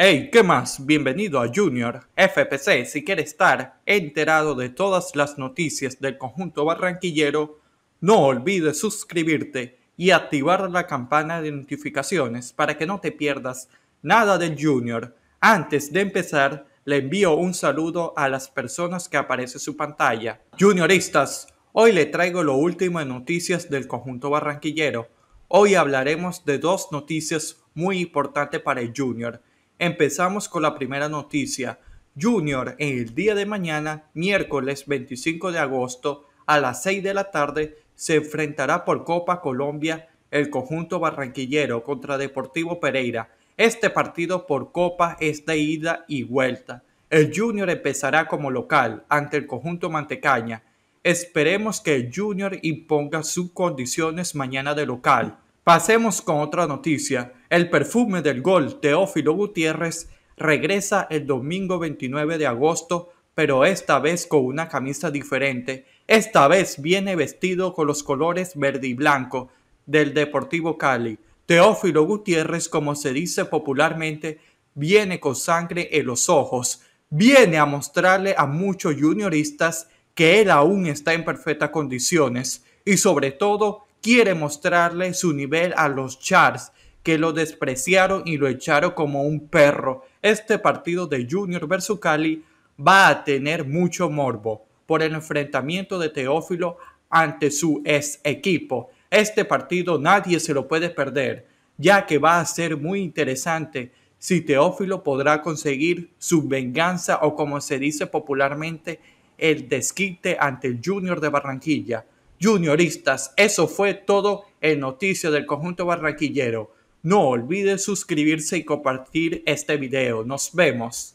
Hey, ¿qué más? Bienvenido a Junior FPC. Si quieres estar enterado de todas las noticias del conjunto barranquillero, no olvides suscribirte y activar la campana de notificaciones para que no te pierdas nada del Junior. Antes de empezar, le envío un saludo a las personas que aparecen en su pantalla. Junioristas, hoy le traigo lo último en noticias del conjunto barranquillero. Hoy hablaremos de dos noticias muy importantes para el Junior Empezamos con la primera noticia. Junior en el día de mañana, miércoles 25 de agosto, a las 6 de la tarde, se enfrentará por Copa Colombia el conjunto barranquillero contra Deportivo Pereira. Este partido por Copa es de ida y vuelta. El Junior empezará como local ante el conjunto Mantecaña. Esperemos que el Junior imponga sus condiciones mañana de local. Pasemos con otra noticia. El perfume del gol Teófilo Gutiérrez regresa el domingo 29 de agosto, pero esta vez con una camisa diferente. Esta vez viene vestido con los colores verde y blanco del Deportivo Cali. Teófilo Gutiérrez, como se dice popularmente, viene con sangre en los ojos. Viene a mostrarle a muchos junioristas que él aún está en perfectas condiciones y sobre todo quiere mostrarle su nivel a los Chars que lo despreciaron y lo echaron como un perro. Este partido de Junior versus Cali va a tener mucho morbo por el enfrentamiento de Teófilo ante su ex equipo. Este partido nadie se lo puede perder, ya que va a ser muy interesante si Teófilo podrá conseguir su venganza o como se dice popularmente, el desquite ante el Junior de Barranquilla. Junioristas, eso fue todo en Noticias del Conjunto Barranquillero. No olvides suscribirse y compartir este video. Nos vemos.